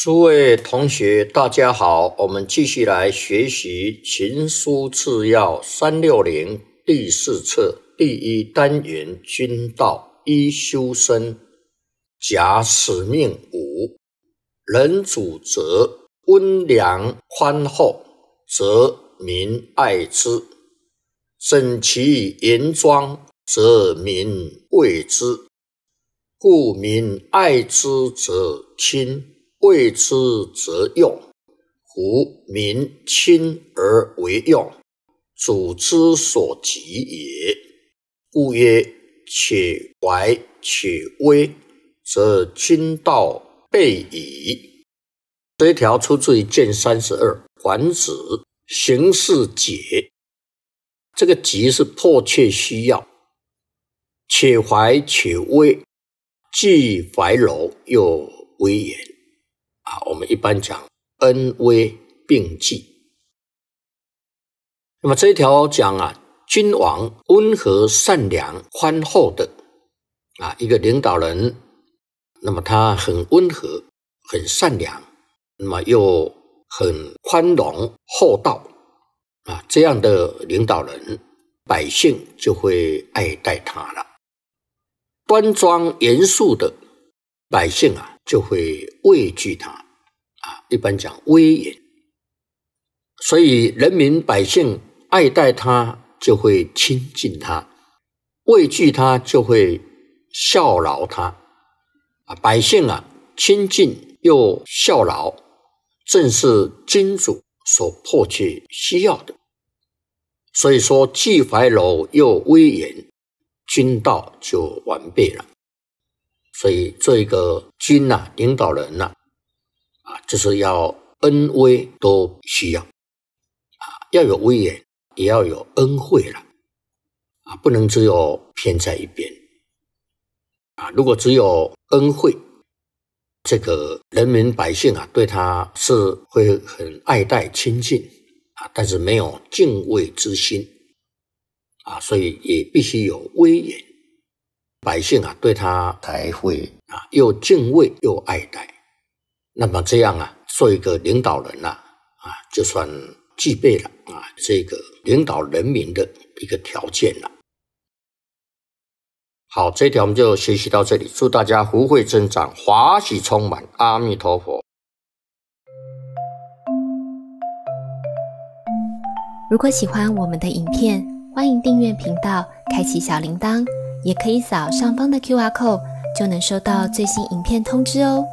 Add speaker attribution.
Speaker 1: 诸位同学，大家好！我们继续来学习《群书制要三六零》第四册第一单元“君道一修身”。甲使命五人主则温良宽厚，则民爱之；整齐严庄，则民畏之。故民爱之，则听。谓之则用，夫民亲而为用，主之所急也。故曰：且怀且微，则君道备矣。这一条出自于《卷三十二·管子·形事解》。这个“急”是迫切需要，且怀且微，既怀柔又威严。啊，我们一般讲恩威并济。那么这一条讲啊，君王温和善良宽厚的啊，一个领导人，那么他很温和，很善良，那么又很宽容厚道啊，这样的领导人，百姓就会爱戴他了。端庄严肃的百姓啊。就会畏惧他，啊，一般讲威严，所以人民百姓爱戴他，就会亲近他；畏惧他，就会效劳他。啊，百姓啊，亲近又效劳，正是君主所迫切需要的。所以说，既怀柔又威严，君道就完备了。所以，做一个君呐，领导人呐，啊，就是要恩威都需要，啊，要有威严，也要有恩惠了，啊，不能只有偏在一边，啊，如果只有恩惠，这个人民百姓啊，对他是会很爱戴亲近，啊，但是没有敬畏之心，啊，所以也必须有威严。百姓啊，对他才会啊，又敬畏又爱戴。那么这样啊，做一个领导人呐、啊，就算具备了啊，这个领导人民的一个条件了。好，这条我们就学习到这里。祝大家福慧增长，华喜充满。阿弥陀佛。如果喜欢我们的影片，欢迎订阅频道，开启小铃铛。也可以扫上方的 Q R code，就能收到最新影片通知哦。